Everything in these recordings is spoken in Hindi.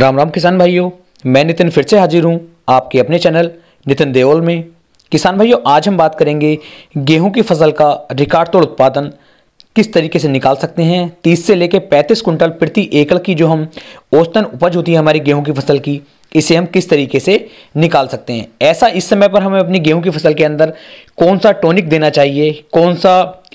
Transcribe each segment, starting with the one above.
राम राम किसान भाइयों मैं नितिन फिर से हाजिर हूँ आपके अपने चैनल नितिन देओल में किसान भाइयों आज हम बात करेंगे गेहूं की फसल का रिकॉर्ड तोड़ उत्पादन किस तरीके से निकाल सकते हैं तीस से लेकर पैंतीस कुंटल प्रति एकड़ की जो हम औसतन उपज होती है हमारी गेहूँ की फसल की इसे हम किस तरीके से निकाल सकते हैं ऐसा इस समय पर हमें अपनी गेहूं की फसल के अंदर कौन सा टॉनिक देना चाहिए कौन सा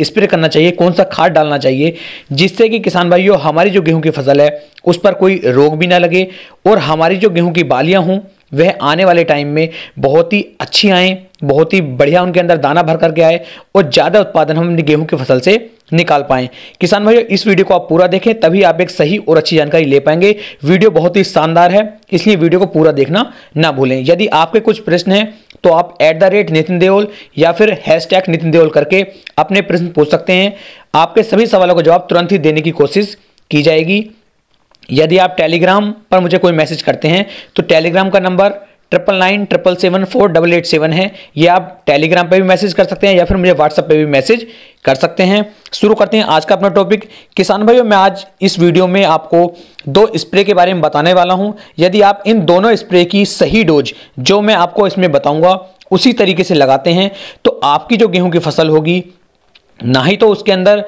स्प्रे करना चाहिए कौन सा खाद डालना चाहिए जिससे कि किसान भाइयों हमारी जो गेहूं की फसल है उस पर कोई रोग भी ना लगे और हमारी जो गेहूं की बालियां हों वह आने वाले टाइम में बहुत ही अच्छी आए बहुत ही बढ़िया उनके अंदर दाना भर करके आए और ज़्यादा उत्पादन हम गेहूँ की फसल से निकाल पाएँ किसान भाइयों इस वीडियो को आप पूरा देखें तभी आप एक सही और अच्छी जानकारी ले पाएंगे वीडियो बहुत ही शानदार है इसलिए वीडियो को पूरा देखना ना भूलें यदि आपके कुछ प्रश्न हैं तो आप at the rate Nitin Deol या फिर हैश टैग नितिन देओल करके अपने प्रश्न पूछ सकते हैं आपके सभी सवालों का जवाब तुरंत ही देने की कोशिश की जाएगी यदि आप टेलीग्राम पर मुझे कोई मैसेज करते हैं तो टेलीग्राम का number triple nine triple seven four double eight seven है ये आप टेलीग्राम पे भी मैसेज कर सकते हैं या फिर मुझे व्हाट्सएप पे भी मैसेज कर सकते हैं शुरू करते हैं आज का अपना टॉपिक किसान भाइयों मैं आज इस वीडियो में आपको दो स्प्रे के बारे में बताने वाला हूं यदि आप इन दोनों स्प्रे की सही डोज जो मैं आपको इसमें बताऊँगा उसी तरीके से लगाते हैं तो आपकी जो गेहूँ की फसल होगी ना ही तो उसके अंदर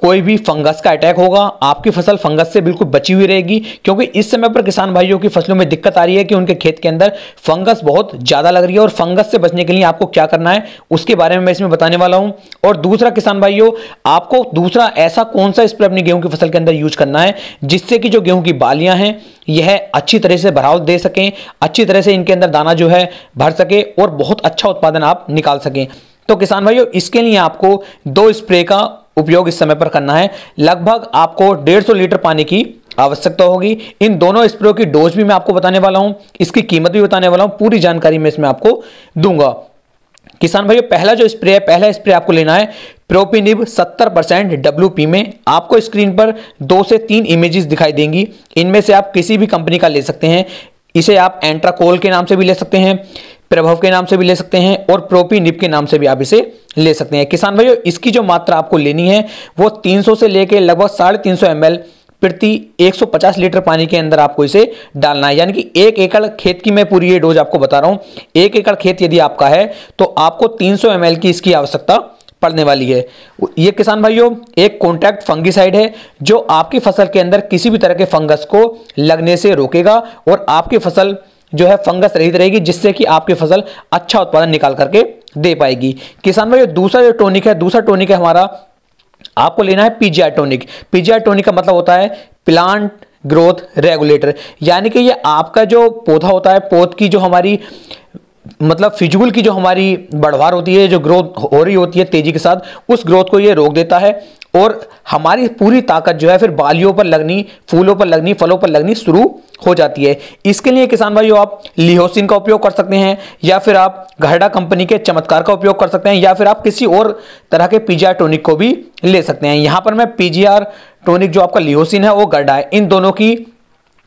कोई भी फंगस का अटैक होगा आपकी फसल फंगस से बिल्कुल बची हुई रहेगी क्योंकि इस समय पर किसान भाइयों की फसलों में दिक्कत आ रही है कि उनके खेत के अंदर फंगस बहुत ज़्यादा लग रही है और फंगस से बचने के लिए आपको क्या करना है उसके बारे में मैं इसमें बताने वाला हूँ और दूसरा किसान भाइयों आपको दूसरा ऐसा कौन सा स्प्रे अपनी गेहूँ की फसल के अंदर यूज करना है जिससे कि जो गेहूँ की बालियां हैं यह अच्छी तरह से भराव दे सकें अच्छी तरह से इनके अंदर दाना जो है भर सके और बहुत अच्छा उत्पादन आप निकाल सकें तो किसान भाइयों इसके लिए आपको दो स्प्रे का उपयोग इस समय पर करना है लगभग आपको 150 लीटर पानी की आवश्यकता होगी इन दोनों स्प्रे की डोज भी मैं आपको बताने वाला हूं इसकी कीमत भी बताने वाला हूं पूरी जानकारी मैं इसमें आपको दूंगा किसान भाइयों पहला जो स्प्रे है पहला स्प्रे आपको लेना है प्रोपीनिब 70 परसेंट डब्ल्यू में आपको स्क्रीन पर दो से तीन इमेजेस दिखाई देंगी इनमें से आप किसी भी कंपनी का ले सकते हैं इसे आप एंट्राकोल के नाम से भी ले सकते हैं प्रभाव के नाम से भी ले सकते हैं और प्रोपी निप के नाम से भी आप इसे ले सकते हैं किसान भाइयों इसकी जो मात्रा आपको लेनी है वो 300 से लेके लगभग साढ़े तीन सौ प्रति 150 लीटर पानी के अंदर आपको इसे डालना है यानी कि एक एकड़ खेत की मैं पूरी ये डोज आपको बता रहा हूँ एक एकड़ खेत यदि आपका है तो आपको तीन सौ की इसकी आवश्यकता पड़ने वाली है ये किसान भाइयों एक कॉन्ट्रैक्ट फंगिसाइड है जो आपकी फसल के अंदर किसी भी तरह के फंगस को लगने से रोकेगा और आपकी फसल जो है फंगस रहित रहेगी जिससे कि आपकी फसल अच्छा उत्पादन निकाल करके दे पाएगी किसान भाई दूसरा जो टोनिक है दूसरा टोनिक है हमारा आपको लेना है पीजीआर टोनिक पीजीआर टोनिक का मतलब होता है प्लांट ग्रोथ रेगुलेटर यानी कि ये आपका जो पौधा होता है पौध की जो हमारी मतलब फिजूल की जो हमारी बढ़वार होती है जो ग्रोथ हो रही होती है तेजी के साथ उस ग्रोथ को ये रोक देता है और हमारी पूरी ताकत जो है फिर बालियों पर लगनी फूलों पर लगनी फलों पर लगनी शुरू हो जाती है इसके लिए किसान भाइयों आप लिहोसिन का उपयोग कर सकते हैं या फिर आप घरडा कंपनी के चमत्कार का उपयोग कर सकते हैं या फिर आप किसी और तरह के पीजीआर टोनिक को भी ले सकते हैं यहाँ पर मैं पीजीआर टोनिक जो आपका लिहोसिन है वो गरडा है इन दोनों की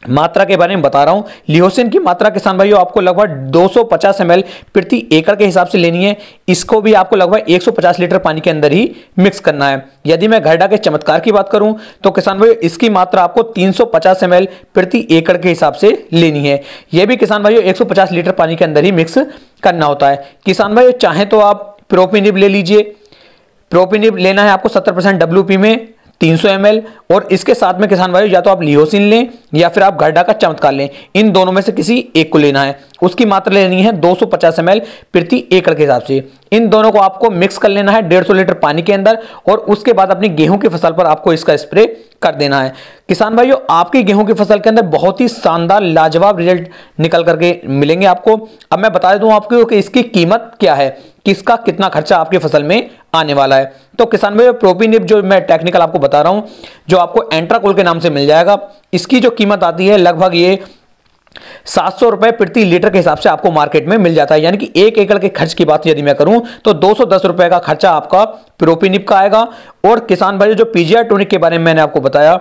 मात्रा के बारे में बता रहा हूं लिहोसिन की मात्रा किसान भाइयों आपको लगभग 250 सौ प्रति एकड़ के हिसाब से लेनी है इसको भी आपको लगभग 150 लीटर पानी के अंदर ही मिक्स करना है यदि मैं घरडा के चमत्कार की बात करूं तो किसान भाइयों इसकी मात्रा आपको 350 सौ प्रति एकड़ के हिसाब से लेनी है यह भी किसान भाइयों एक लीटर पानी के अंदर ही मिक्स करना होता है किसान भाई चाहे तो आप प्रोपिनिप ले लीजिए प्रोपिनिब लेना है आपको सत्तर परसेंट में 300 एल और इसके साथ में किसान भाई या तो आप लियोसिन लें या फिर आप घरडा का चमत्कार लें इन दोनों में से किसी एक को लेना है उसकी मात्रा लेनी है 250 एल प्रति एकड़ के हिसाब से इन दोनों को आपको मिक्स कर लेना है 150 लीटर पानी के अंदर और उसके बाद अपनी गेहूं की फसल पर आपको इसका स्प्रे कर देना है किसान भाइयों आपकी गेहूं की फसल के अंदर बहुत ही शानदार लाजवाब रिजल्ट निकल करके मिलेंगे आपको अब मैं बता देता हूँ आपको कि इसकी कीमत क्या है किसका कितना खर्चा आपकी फसल में आने वाला है तो किसान भाई प्रोपी निप जो मैं टेक्निकल आपको बता रहा हूं जो आपको एंट्राकोल के नाम से मिल जाएगा इसकी जो कीमत आती है लगभग ये सात सौ रुपए प्रति लीटर के हिसाब से आपको मार्केट में मिल जाता है यानी कि एक एकड़ के खर्च की बात यदि मैं करूं तो दो सौ दस रुपए का खर्चा आपका प्रोपीनिप का आएगा और किसान भाई जो पीजीआर टोनिक के बारे में मैंने आपको बताया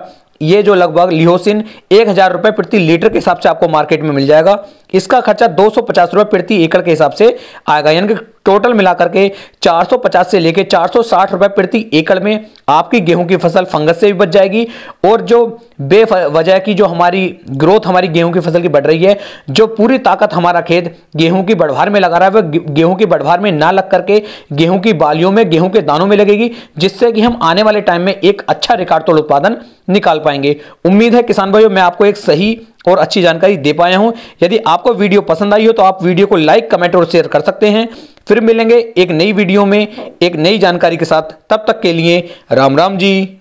ये जो लगभग लिहोसिन एक हज़ार रुपए प्रति लीटर के हिसाब से आपको मार्केट में मिल जाएगा इसका खर्चा दो सौ पचास रुपए प्रति एकड़ के हिसाब से आएगा यानी कि टोटल मिलाकर के 450 से लेकर 460 रुपए प्रति एकड़ में आपकी गेहूं की फसल फंगस से भी बच जाएगी और जो बेवजह की जो हमारी ग्रोथ हमारी गेहूं की फसल की बढ़ रही है जो पूरी ताकत हमारा खेत गेहूं की बढ़वार में लगा रहा है वह गेहूं की बढ़वार में ना लग करके गेहूं की बालियों में गेहूं के दानों में लगेगी जिससे कि हम आने वाले टाइम में एक अच्छा रिकॉर्ड तोड़ उत्पादन निकाल पाएंगे उम्मीद है किसान भाइयों मैं आपको एक सही और अच्छी जानकारी दे पाया हूं यदि आपको वीडियो पसंद आई हो तो आप वीडियो को लाइक कमेंट और शेयर कर सकते हैं फिर मिलेंगे एक नई वीडियो में एक नई जानकारी के साथ तब तक के लिए राम राम जी